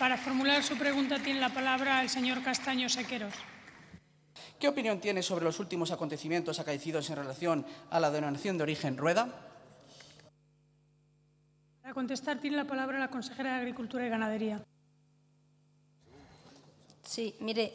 Para formular su pregunta tiene la palabra el señor Castaño Sequeros. ¿Qué opinión tiene sobre los últimos acontecimientos acaecidos en relación a la donación de origen rueda? Para contestar tiene la palabra la consejera de Agricultura y Ganadería. Sí, mire,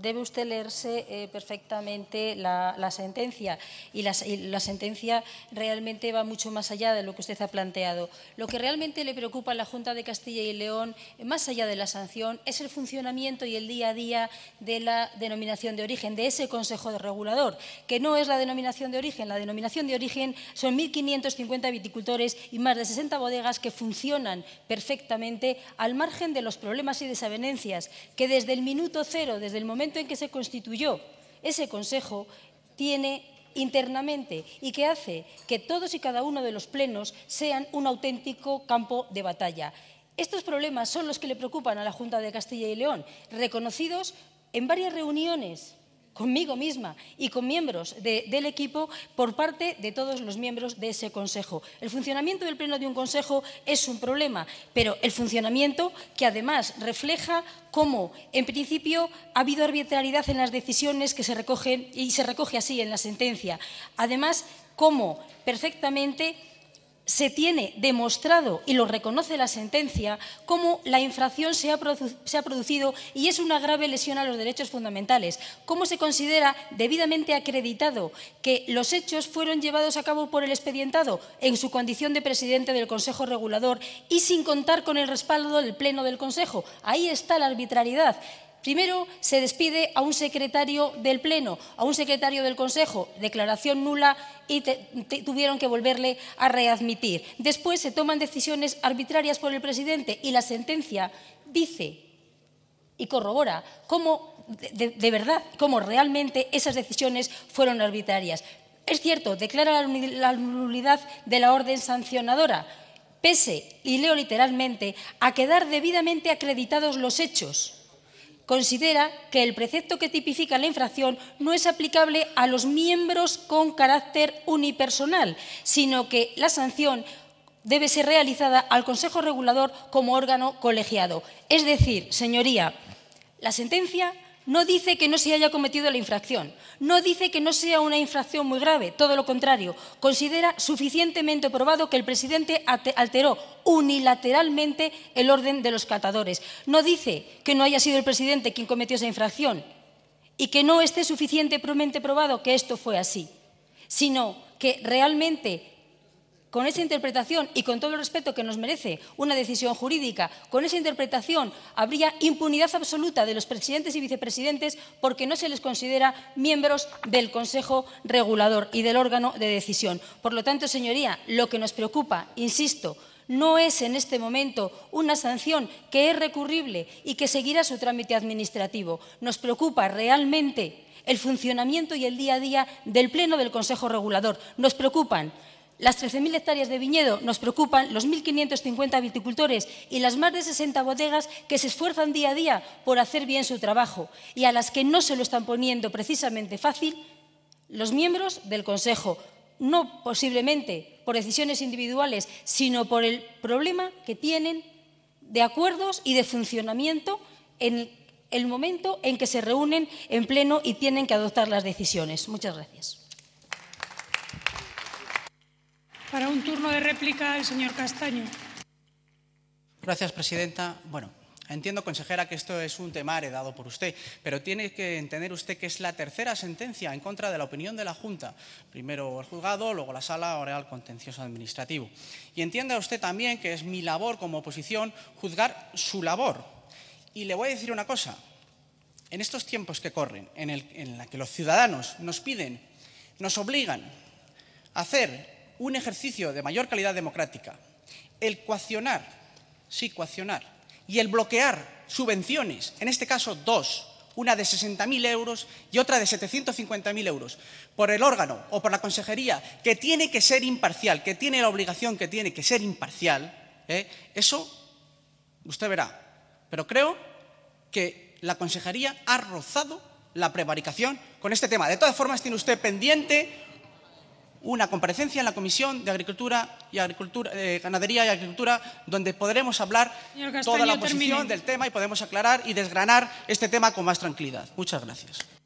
debe usted leerse eh, perfectamente la, sentencia y la, la sentencia realmente va mucho más allá de lo que usted ha planteado. Lo que realmente le preocupa a la Junta de Castilla y León, más allá de la sanción, es el funcionamiento y el día a día de la denominación de origen, de ese Consejo de Regulador, que no es la denominación de origen. La denominación de origen son 1.550 viticultores y más de 60 bodegas que funcionan perfectamente al margen de los problemas y desavenencias que desde el minuto cero, desde el momento en que se constituyó ese Consejo, tiene internamente y que hace que todos y cada uno de los plenos sean un auténtico campo de batalla. Estos problemas son los que le preocupan a la Junta de Castilla y León, reconocidos en varias reuniones conmigo misma y con miembros del equipo por parte de todos los miembros de ese Consejo. El funcionamiento del Pleno de un Consejo es un problema, pero el funcionamiento que además refleja cómo, en principio, ha habido arbitrariedad en las decisiones que se recogen y se recoge así en la sentencia. Además, cómo perfectamente se tiene demostrado, y lo reconoce la sentencia, cómo la infracción se ha, producido y es una grave lesión a los derechos fundamentales, cómo se considera debidamente acreditado que los hechos fueron llevados a cabo por el expedientado en su condición de presidente del Consejo Regulador y sin contar con el respaldo del Pleno del Consejo. Ahí está la arbitrariedad. Primero, se despide a un secretario del Pleno, a un secretario del Consejo, declaración nula y tuvieron que volverle a readmitir. Después se toman decisiones arbitrarias por el presidente y la sentencia dice y corrobora cómo, de verdad, cómo realmente esas decisiones fueron arbitrarias. Es cierto, declara la nulidad de la orden sancionadora, pese, y leo literalmente, a quedar debidamente acreditados los hechos considera que el precepto que tipifica la infracción no es aplicable a los miembros con carácter unipersonal, sino que la sanción debe ser realizada al Consejo Regulador como órgano colegiado. Es decir, señoría, la sentencia no dice que no se haya cometido la infracción, no dice que no sea una infracción muy grave, todo lo contrario, considera suficientemente probado que el presidente alteró unilateralmente el orden de los catadores. No dice que no haya sido el presidente quien cometió esa infracción y que no esté suficientemente probado que esto fue así, sino que realmente con esa interpretación y con todo el respeto que nos merece una decisión jurídica, con esa interpretación habría impunidad absoluta de los presidentes y vicepresidentes porque no se les considera miembros del Consejo Regulador y del órgano de decisión. Por lo tanto, señoría, lo que nos preocupa, insisto, no es en este momento una sanción que es recurrible y que seguirá su trámite administrativo. Nos preocupa realmente el funcionamiento y el día a día del Pleno del Consejo Regulador. Nos preocupan las 13.000 hectáreas de viñedo nos preocupan, los 1.550 viticultores y las más de 60 bodegas que se esfuerzan día a día por hacer bien su trabajo y a las que no se lo están poniendo precisamente fácil los miembros del Consejo, no posiblemente por decisiones individuales, sino por el problema que tienen de acuerdos y de funcionamiento en el momento en que se reúnen en pleno y tienen que adoptar las decisiones. Muchas gracias. Para un turno de réplica, el señor Castaño. Gracias, presidenta. Bueno, Entiendo, consejera, que esto es un tema heredado por usted, pero tiene que entender usted que es la tercera sentencia en contra de la opinión de la Junta. Primero el juzgado, luego la sala, ahora el contencioso administrativo. Y entienda usted también que es mi labor como oposición juzgar su labor. Y le voy a decir una cosa. En estos tiempos que corren, en, el, en la que los ciudadanos nos piden, nos obligan a hacer un ejercicio de mayor calidad democrática, el coaccionar, sí, coaccionar, y el bloquear subvenciones, en este caso dos, una de 60.000 euros y otra de 750.000 euros, por el órgano o por la consejería, que tiene que ser imparcial, que tiene la obligación que tiene que ser imparcial, ¿eh? eso usted verá. Pero creo que la consejería ha rozado la prevaricación con este tema. De todas formas, tiene usted pendiente una comparecencia en la Comisión de Agricultura y Agricultura, eh, Ganadería y Agricultura, donde podremos hablar toda la posición del tema y podemos aclarar y desgranar este tema con más tranquilidad. Muchas gracias.